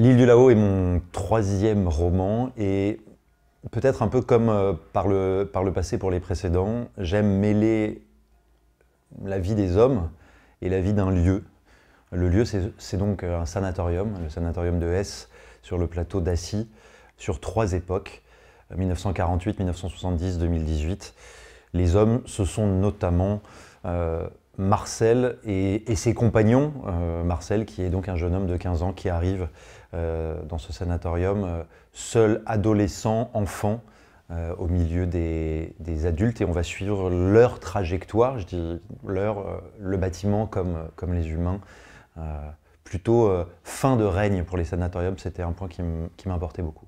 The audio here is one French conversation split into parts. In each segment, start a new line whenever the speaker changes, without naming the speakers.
L'île du Laos est mon troisième roman et peut-être un peu comme euh, par le, par le passé pour les précédents, j'aime mêler la vie des hommes et la vie d'un lieu. Le lieu, c'est donc un sanatorium, le sanatorium de Hesse, sur le plateau d'Assy, sur trois époques, 1948, 1970, 2018. Les hommes se sont notamment euh, Marcel et, ses compagnons. Euh, Marcel, qui est donc un jeune homme de 15 ans qui arrive euh, dans ce sanatorium, euh, seul adolescent, enfant, au milieu des, adultes et on va suivre leur trajectoire, je dis leur, le bâtiment comme, comme les humains. plutôt fin de règne pour les sanatoriums, c'était un point qui m'importait beaucoup.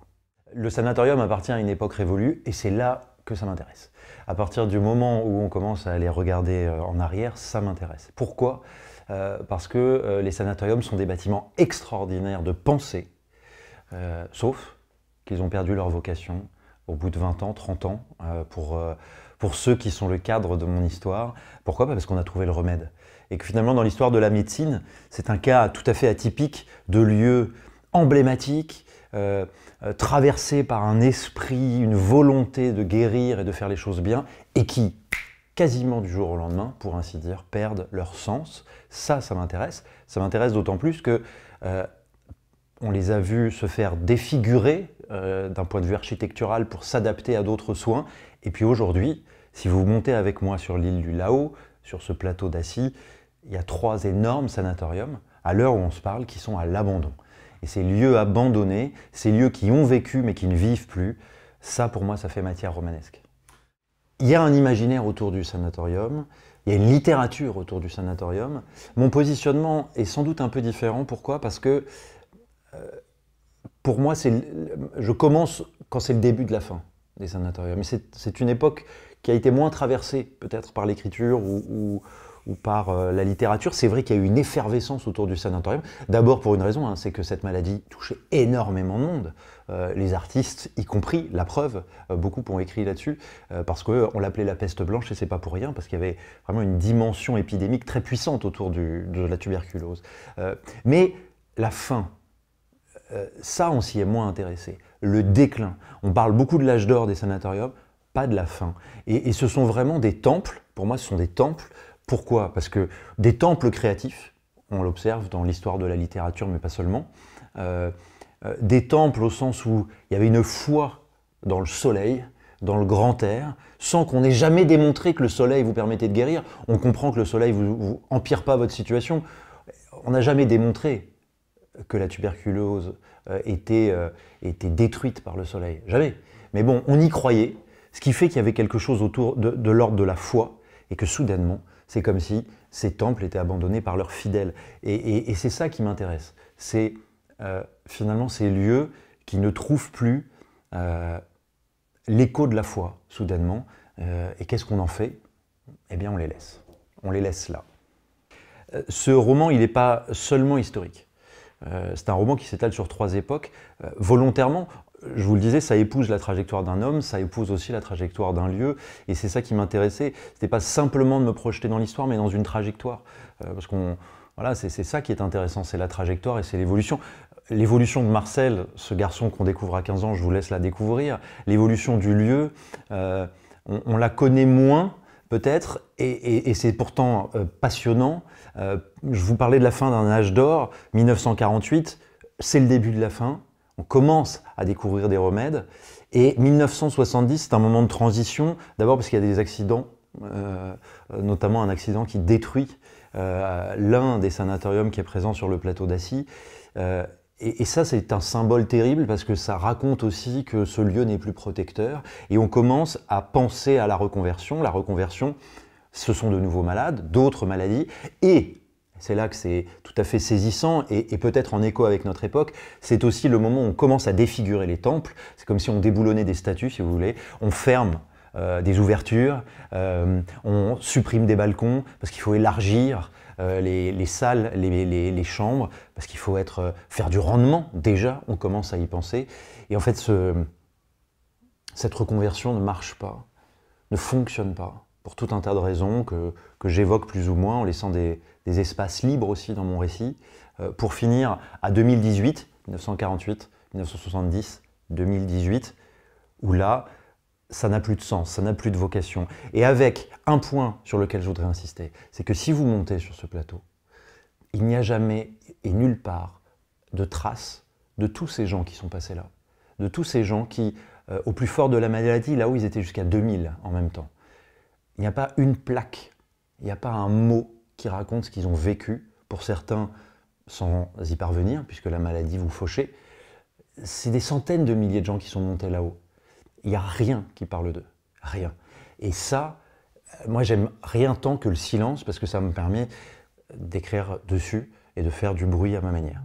Le sanatorium appartient à une époque révolue et c'est là que ça m'intéresse. À partir du moment où on commence à aller regarder euh, en arrière, ça m'intéresse. Pourquoi euh, Parce que euh, les sanatoriums sont des bâtiments extraordinaires de pensée, sauf qu'ils ont perdu leur vocation au bout de 20 ans, 30 ans, pour, pour ceux qui sont le cadre de mon histoire. Pourquoi bah, Parce qu'on a trouvé le remède. Et que finalement, dans l'histoire de la médecine, c'est un cas tout à fait atypique de lieu emblématique, euh, euh, traversés par un esprit, une volonté de guérir et de faire les choses bien, et qui, quasiment du jour au lendemain, pour ainsi dire, perdent leur sens. Ça, ça m'intéresse. Ça m'intéresse d'autant plus que euh, on les a vus se faire défigurer d'un point de vue architectural pour s'adapter à d'autres soins. Et puis aujourd'hui, si vous montez avec moi sur l'île du Laos, sur ce plateau d'Assis, il y a trois énormes sanatoriums, à l'heure où on se parle, qui sont à l'abandon. Et ces lieux abandonnés, ces lieux qui ont vécu mais qui ne vivent plus, ça pour moi, ça fait matière romanesque. Il y a un imaginaire autour du sanatorium, il y a une littérature autour du sanatorium. Mon positionnement est sans doute un peu différent. Pourquoi Parce que euh, pour moi, je commence quand c'est le début de la fin des sanatoriums. Mais c'est une époque qui a été moins traversée peut-être par l'écriture ou, ou par euh, la littérature, c'est vrai qu'il y a eu une effervescence autour du sanatorium. D'abord pour une raison, hein, c'est que cette maladie touchait énormément de monde, euh, les artistes y compris, la preuve, euh, beaucoup ont écrit là-dessus, parce qu'on l'appelait la peste blanche et c'est pas pour rien, parce qu'il y avait vraiment une dimension épidémique très puissante autour de la tuberculose. mais la faim, ça on s'y est moins intéressé. Le déclin, on parle beaucoup de l'âge d'or des sanatoriums, pas de la faim. et ce sont vraiment des temples, pour moi ce sont des temples, pourquoi Parce que des temples créatifs, on l'observe dans l'histoire de la littérature, mais pas seulement, euh, euh, des temples au sens où il y avait une foi dans le soleil, dans le grand air, sans qu'on ait jamais démontré que le soleil vous permettait de guérir. On comprend que le soleil vous, empire pas votre situation. On n'a jamais démontré que la tuberculose euh, était, détruite par le soleil. Jamais. Mais bon, on y croyait, ce qui fait qu'il y avait quelque chose autour de l'ordre de la foi, et que soudainement, c'est comme si ces temples étaient abandonnés par leurs fidèles. Et, c'est ça qui m'intéresse. C'est euh, finalement ces lieux qui ne trouvent plus euh, l'écho de la foi, soudainement. Euh, et qu'est-ce qu'on en fait Eh bien, on les laisse. On les laisse là. ce roman, il n'est pas seulement historique. c'est un roman qui s'étale sur trois époques, volontairement, je vous le disais, ça épouse la trajectoire d'un homme, ça épouse aussi la trajectoire d'un lieu, et c'est ça qui m'intéressait. C'était pas simplement de me projeter dans l'histoire, mais dans une trajectoire, euh, parce qu'on voilà, c'est ça qui est intéressant, c'est la trajectoire et c'est l'évolution. L'évolution de Marcel, ce garçon qu'on découvre à 15 ans, je vous laisse la découvrir. L'évolution du lieu, euh, on, la connaît moins peut-être, et, c'est pourtant euh, passionnant. je vous parlais de la fin d'un âge d'or, 1948, c'est le début de la fin, on commence à découvrir des remèdes. Et 1970, c'est un moment de transition, d'abord parce qu'il y a des accidents, euh, euh, notamment un accident qui détruit euh, l'un des sanatoriums qui est présent sur le plateau d'Assis. et, ça, c'est un symbole terrible parce que ça raconte aussi que ce lieu n'est plus protecteur. Et on commence à penser à la reconversion. La reconversion, ce sont de nouveaux malades, d'autres maladies. Et c'est là que c'est tout à fait saisissant et, peut-être en écho avec notre époque, c'est aussi le moment où on commence à défigurer les temples. C'est comme si on déboulonnait des statues, si vous voulez. On ferme euh, des ouvertures, euh, on supprime des balcons parce qu'il faut élargir euh, les, salles, les, chambres, parce qu'il faut être, faire du rendement. Déjà, on commence à y penser. Et en fait, cette reconversion ne marche pas, ne fonctionne pas pour tout un tas de raisons que, j'évoque plus ou moins en laissant des, espaces libres aussi dans mon récit, euh, pour finir à 2018, 1948, 1970, 2018, où là, ça n'a plus de sens, ça n'a plus de vocation. Et avec un point sur lequel je voudrais insister, c'est que si vous montez sur ce plateau, il n'y a jamais et nulle part de traces de tous ces gens qui sont passés là, de tous ces gens qui, euh, au plus fort de la maladie, là où ils étaient jusqu'à 2000 en même temps, il n'y a pas une plaque, il n'y a pas un mot qui raconte ce qu'ils ont vécu. Pour certains, sans y parvenir, puisque la maladie vous fauchait. C'est des centaines de milliers de gens qui sont montés là-haut. Il n'y a rien qui parle d'eux. Rien. Et ça, euh, moi, j'aime rien tant que le silence, parce que ça me permet d'écrire dessus et de faire du bruit à ma manière.